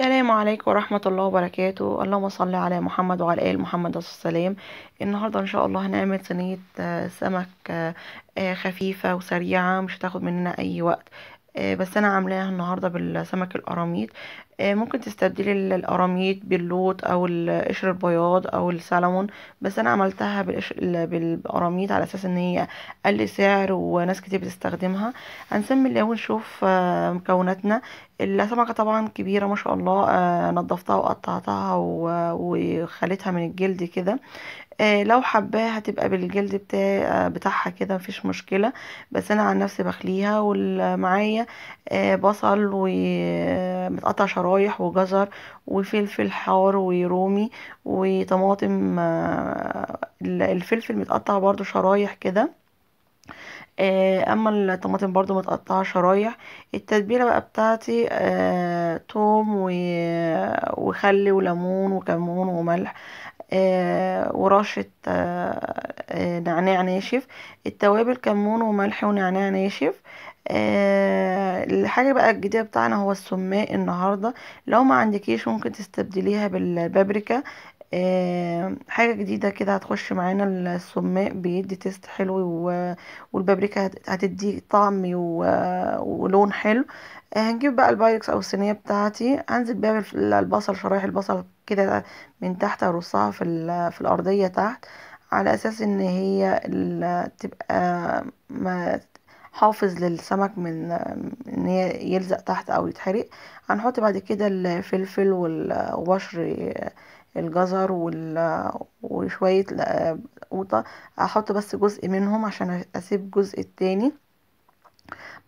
السلام عليكم ورحمة الله وبركاته اللهم صل على محمد وعلى آل محمد والسلام النهاردة إن شاء الله هنعمل صينية آه، سمك آه، آه، خفيفة وسريعة مش هتاخد مننا أي وقت بس أنا عاملاها النهاردة بالسمك القراميط آه، ممكن تستبدلي القراميط باللوت او القشر البياض او السلمون بس انا عملتها بالقراميط على اساس ان هي قل سعر وناس كتير بتستخدمها هنسمي الاول نشوف آه، مكوناتنا السمكة طبعا كبيرة ما شاء الله آه، نظفتها وقطعتها وخليتها من الجلد كده لو حباها هتبقى بالجلد بتاع بتاعها كده مفيش مشكله بس انا عن نفسي بخليها ومعايا بصل ومتقطع شرائح وشرايح وجزر وفلفل حار ورومي وطماطم آه، الفلفل متقطع برضو شرايح كده آه، اما الطماطم برضو متقطعه شرايح التتبيله بقى بتاعتي آه توم وخل وليمون وكمون وملح ورشة آه، نعناع ناشف التوابل كمون وملح ونعناع ناشف آه، الحاجة بقى الجديدة بتاعنا هو السماق النهاردة لو ما عندكيش ممكن تستبدليها بالبابريكا آه، حاجة جديدة كده هتخش معانا السماق بيدي تيست حلو والبابريكا هتدي طعم ولون حلو آه، هنجيب بقى البايركس او الصينية بتاعتي هنزل بيها البصل شرايح البصل كده من تحت ارصها في, في الارضية تحت على اساس ان هي تبقى ما حافظ للسمك من ان يلزق تحت او يتحرق هنحط بعد كده الفلفل وبشر الجزر وشوية قوطة احط بس جزء منهم عشان اسيب جزء التاني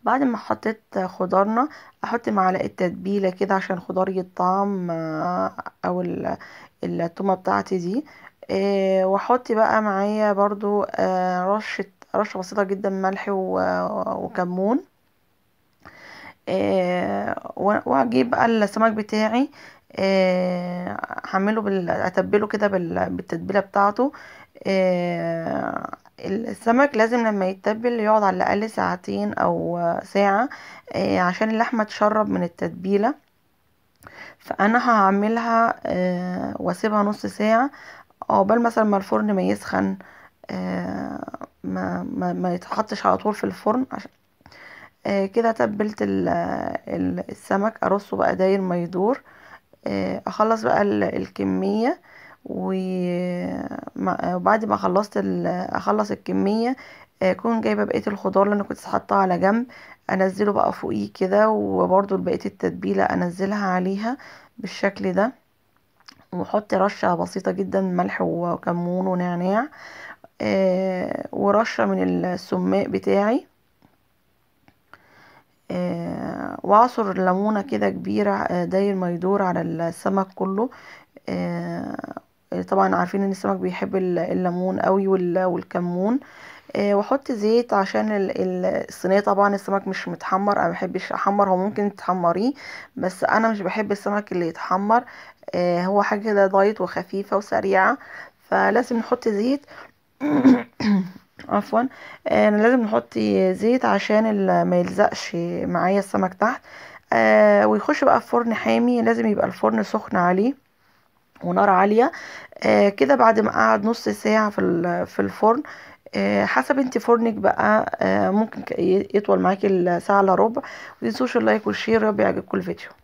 بعد ما حطيت خضارنا احط معلقه تتبيله كده عشان خضار يطعم او التومه بتاعتي دي آه، واحط بقى معايا برضو آه، رشه رشة بسيطة جدا ملح وكمون آه، واجيب بقى السمك بتاعي آه، هعمله اتبله كده بالتتبيله بتاعته آه، السمك لازم لما يتبل يقعد على الاقل ساعتين او ساعه عشان اللحمه تشرب من التتبيله فانا هعملها واسيبها نص ساعه قبل مثلا ما الفرن ما يسخن ما, ما, ما يتحطش على طول في الفرن عشان آه كده تبلت السمك ارصه بقى داير ما يدور آه اخلص بقى الكميه وبعد ما خلصت اخلص الكميه آه، اكون جايبه بقيه الخضار اللي انا كنت حاطاه على جنب انزله بقى فوقيه كده وبرده بقيه التتبيله انزلها عليها بالشكل ده واحط رشه بسيطه جدا ملح وكمون ونعناع آه، ورشة من السماق بتاعي آه، وعصر ليمونة كده كبيرة آه، داير ما يدور على السمك كله طبعا عارفين ان السمك بيحب الليمون قوي والكمون واحط زيت عشان الصينيه طبعا السمك مش متحمر انا بحبش احمر هو ممكن تحمريه بس انا مش بحب السمك اللي يتحمر هو حاجه كده دايت وخفيفه وسريعه فلازم نحط زيت عفوا آه، انا لازم نحط زيت عشان ما يلزقش معايا السمك تحت آه ويخش بقى في فرن حامي لازم يبقى الفرن سخن عليه ونار عاليه آه كده بعد ما قعد نص ساعه في في الفرن آه حسب انت فرنك بقى آه ممكن يطول معاكي الساعه الا ربع متنسوش اللايك والشير يا رب يعجبكم الفيديو